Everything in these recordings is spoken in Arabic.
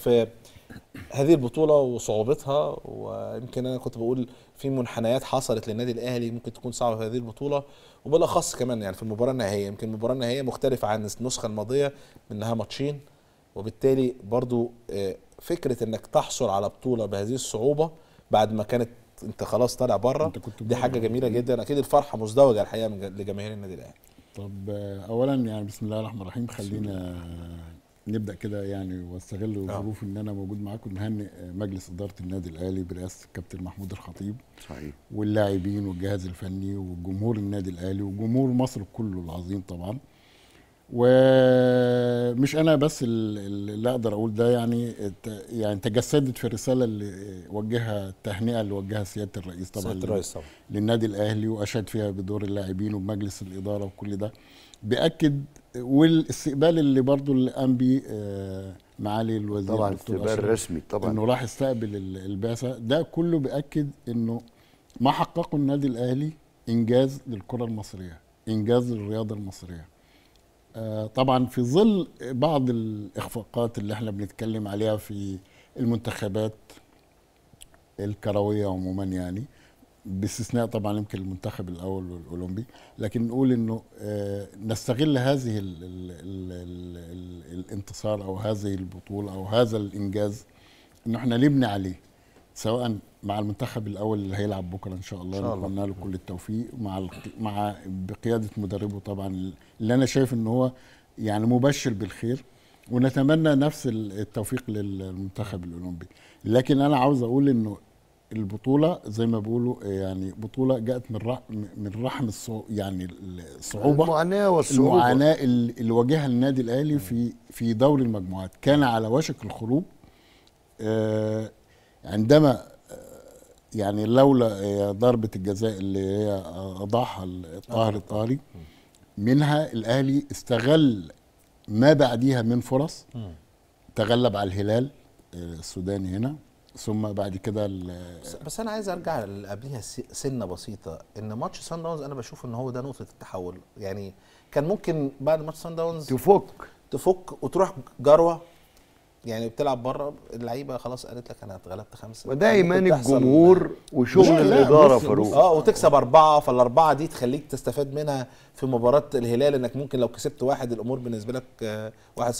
في هذه البطوله وصعوبتها ويمكن انا كنت بقول في منحنيات حصلت للنادي الاهلي ممكن تكون صعبه في هذه البطوله وبالاخص كمان يعني في المباراه النهائيه يمكن المباراه النهائيه مختلفه عن النسخه الماضيه منها ماتشين وبالتالي برضو آه، فكره انك تحصل على بطوله بهذه الصعوبه بعد ما كانت انت خلاص طالع بره دي حاجه جميله جدا اكيد الفرحه مزدوجه الحقيقه لجماهير النادي الاهلي طب آه، اولا يعني بسم الله الرحمن الرحيم خلينا نبدا كده يعني واستغل آه. ظروف ان انا موجود معاكم نهنئ مجلس اداره النادي الاهلي برئاسه الكابتن محمود الخطيب صحيح واللاعبين والجهاز الفني وجمهور النادي الاهلي وجمهور مصر كله العظيم طبعا و مش انا بس اللي اقدر اقول ده يعني يعني تجسدت في الرساله اللي وجهها التهنئه اللي وجهها سياده الرئيس طبعا سياده الرئيس طبعا للنادي الاهلي واشاد فيها بدور اللاعبين وبمجلس الاداره وكل ده بأكد والاستقبال اللي برضه اللي قام بيه آه، معالي الوزير طبعا استقبال رسمي طبعا انه راح استقبل البعثه ده كله بأكد انه ما حققه النادي الاهلي انجاز للكره المصريه انجاز للرياضه المصريه آه، طبعا في ظل بعض الاخفاقات اللي احنا بنتكلم عليها في المنتخبات الكرويه عموما يعني باستثناء طبعا يمكن المنتخب الاول والاولمبي لكن نقول انه آه، نستغل هذه الـ الـ الـ الانتصار او هذه البطوله او هذا الانجاز ان احنا نبني عليه سواء مع المنتخب الاول اللي هيلعب بكره ان شاء الله نتمنى له كل التوفيق مع مع بقياده مدربه طبعا اللي انا شايف ان هو يعني مبشر بالخير ونتمنى نفس التوفيق للمنتخب الاولمبي لكن انا عاوز اقول انه البطوله زي ما بيقولوا يعني بطوله جاءت من رحم من رحم الصو يعني الصعوبه المعاناه والصعوبه المعاناه اللي واجهها النادي الاهلي في في دوري المجموعات كان على وشك الخروج آه عندما يعني لولا ضربة الجزاء اللي هي أضاعها الطاهر الطاهري منها الأهلي استغل ما بعديها من فرص تغلب على الهلال السوداني هنا ثم بعد كده بس انا عايز ارجع قبليها سنه بسيطه ان ماتش سان داونز انا بشوف ان هو ده نقطه التحول يعني كان ممكن بعد ماتش سان داونز تفك تفك وتروح جروه يعني بتلعب بره اللعيبه خلاص قالت لك انا اتغلبت خمسه ودايما ايمان الجمهور وشغل الاداره فاروق اه وتكسب اربعه فالاربعه دي تخليك تستفاد منها في مباراه الهلال انك ممكن لو كسبت واحد الامور بالنسبه لك 1-0 آه،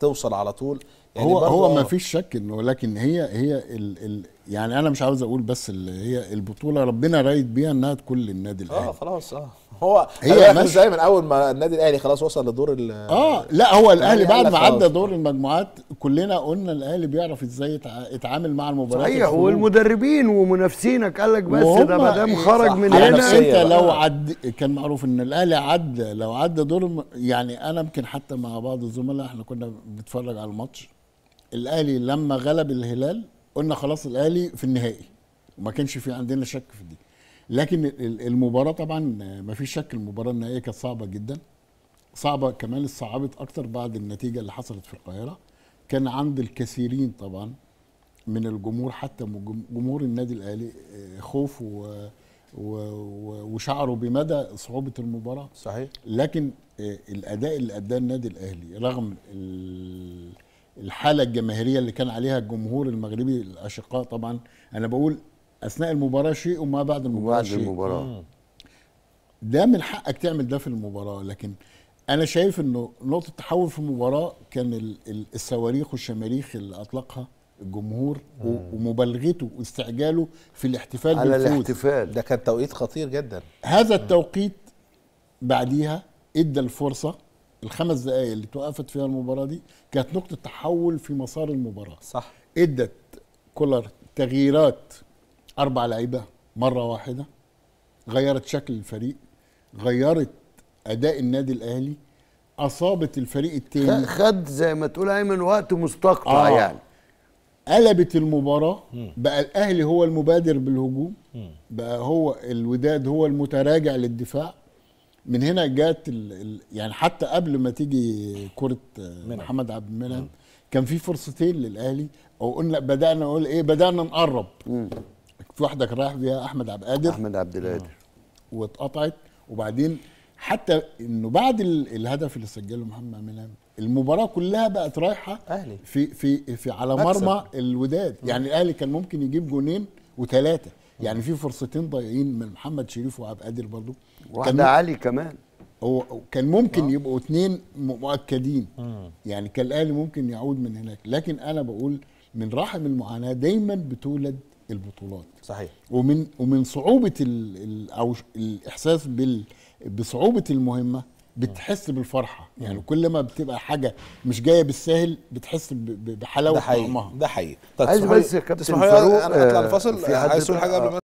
توصل على طول يعني هو هو ما فيش شك انه لكن هي هي الـ الـ يعني انا مش عاوز اقول بس اللي هي البطوله ربنا رايد بيها انها تكون للنادي الاهلي اه خلاص اه هو هي مش زي من اول ما النادي الاهلي خلاص وصل لدور ال اه لا هو الاهلي بعد ما عدى دور المجموعات كلنا قلنا الاهلي بيعرف ازاي يتعامل مع المباريات صحيح الخلوق. والمدربين ومنافسينك قال لك بس ده ما دام خرج من يعني هنا انت لو آه. عد كان معروف ان الاهلي عدى لو عدى دور يعني انا يمكن حتى مع بعض الزملاء احنا كنا بنتفرج على الماتش الاهلي لما غلب الهلال قلنا خلاص الاهلي في النهائي وما كانش في عندنا شك في دي لكن المباراه طبعا ما فيش شك المباراه النهائيه كانت صعبه جدا صعبه كمان صعبت اكتر بعد النتيجه اللي حصلت في القاهره كان عند الكثيرين طبعا من الجمهور حتى جمهور النادي الاهلي آه، خوف و وشعروا بمدى صعوبه المباراه صحيح لكن آه، الاداء اللي اداه النادي الاهلي رغم الحاله الجماهيريه اللي كان عليها الجمهور المغربي الاشقاء طبعا انا بقول اثناء المباراه شيء وما بعد المباراه بعد شيء المباراه ده من حقك تعمل ده في المباراه لكن انا شايف انه نقطه تحول في المباراه كان الصواريخ والشماريخ اللي اطلقها الجمهور ومبالغته واستعجاله في الاحتفال على بالفوز الاحتفال ده كان توقيت خطير جدا هذا التوقيت بعديها ادى الفرصه الخمس دقائق اللي توقفت فيها المباراه دي كانت نقطه تحول في مسار المباراه صح ادت كولر تغييرات اربع لعيبه مره واحده غيرت شكل الفريق غيرت اداء النادي الاهلي اصابت الفريق التاني خد زي ما تقول ايمن وقت مستقطع آه يعني قلبت المباراه بقى الاهلي هو المبادر بالهجوم بقى هو الوداد هو المتراجع للدفاع من هنا جت يعني حتى قبل ما تيجي كره آه، محمد عبد المنعم كان في فرصتين للاهلي او قلنا بدانا نقول ايه بدانا نقرب في واحده كان رايح بيها احمد عبد القادر احمد عبد القادر واتقطعت وبعدين حتى انه بعد الهدف اللي سجله محمد عبد المنعم المباراه كلها بقت رايحه اهلي في في في على مكسب. مرمى الوداد يعني الاهلي كان ممكن يجيب جونين وثلاثه يعني في فرصتين ضايعين من محمد شريف وعبد القادر برضو واحده علي كمان هو كان ممكن آه. يبقوا اثنين مؤكدين مم. يعني كان الاهلي ممكن يعود من هناك لكن انا بقول من رحم المعاناه دايما بتولد البطولات صحيح ومن ومن صعوبه الـ الـ او الاحساس بال بصعوبه المهمه بتحس بالفرحه يعني كل ما بتبقى حاجه مش جايه بالساهل بتحس بحلاوه طعمها ده حقيقي ده حقيقي طيب عايز بس يا كابتن فاروق انا هطلع الفاصل عايز اقول حاجه قبل آه، ما